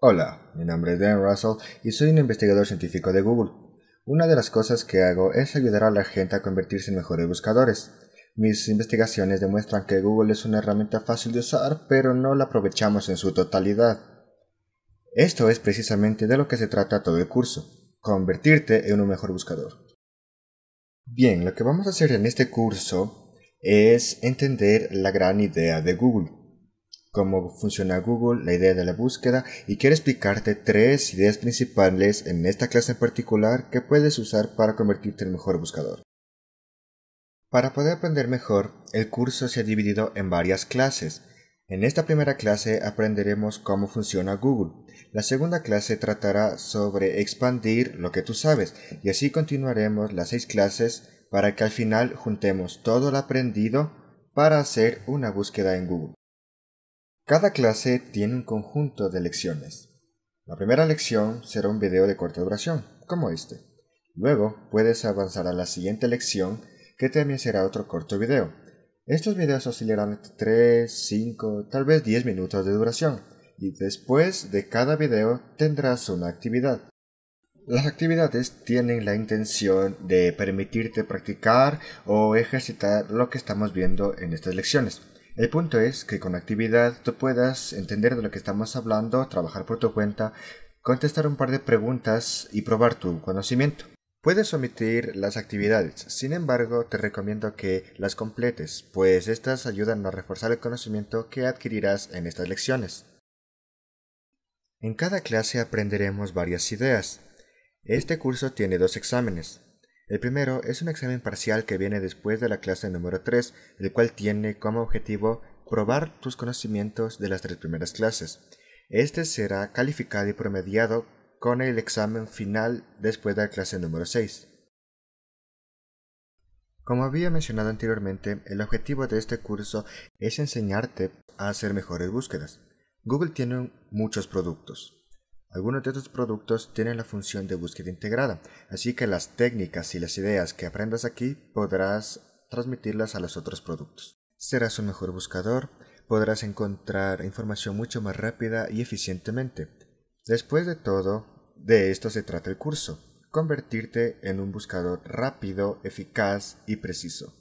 Hola, mi nombre es Dan Russell y soy un investigador científico de Google. Una de las cosas que hago es ayudar a la gente a convertirse en mejores buscadores. Mis investigaciones demuestran que Google es una herramienta fácil de usar, pero no la aprovechamos en su totalidad. Esto es precisamente de lo que se trata todo el curso, convertirte en un mejor buscador. Bien, lo que vamos a hacer en este curso es entender la gran idea de Google cómo funciona Google, la idea de la búsqueda y quiero explicarte tres ideas principales en esta clase en particular que puedes usar para convertirte en mejor buscador. Para poder aprender mejor, el curso se ha dividido en varias clases. En esta primera clase aprenderemos cómo funciona Google. La segunda clase tratará sobre expandir lo que tú sabes y así continuaremos las seis clases para que al final juntemos todo lo aprendido para hacer una búsqueda en Google. Cada clase tiene un conjunto de lecciones. La primera lección será un video de corta duración, como este. Luego puedes avanzar a la siguiente lección, que también será otro corto video. Estos videos oscilarán entre 3, 5, tal vez 10 minutos de duración, y después de cada video tendrás una actividad. Las actividades tienen la intención de permitirte practicar o ejercitar lo que estamos viendo en estas lecciones. El punto es que con actividad tú puedas entender de lo que estamos hablando, trabajar por tu cuenta, contestar un par de preguntas y probar tu conocimiento. Puedes omitir las actividades, sin embargo te recomiendo que las completes, pues estas ayudan a reforzar el conocimiento que adquirirás en estas lecciones. En cada clase aprenderemos varias ideas. Este curso tiene dos exámenes, el primero es un examen parcial que viene después de la clase número 3, el cual tiene como objetivo probar tus conocimientos de las tres primeras clases. Este será calificado y promediado con el examen final después de la clase número 6. Como había mencionado anteriormente, el objetivo de este curso es enseñarte a hacer mejores búsquedas. Google tiene muchos productos, algunos de estos productos tienen la función de búsqueda integrada, así que las técnicas y las ideas que aprendas aquí podrás transmitirlas a los otros productos. Serás un mejor buscador, podrás encontrar información mucho más rápida y eficientemente. Después de todo, de esto se trata el curso, convertirte en un buscador rápido, eficaz y preciso.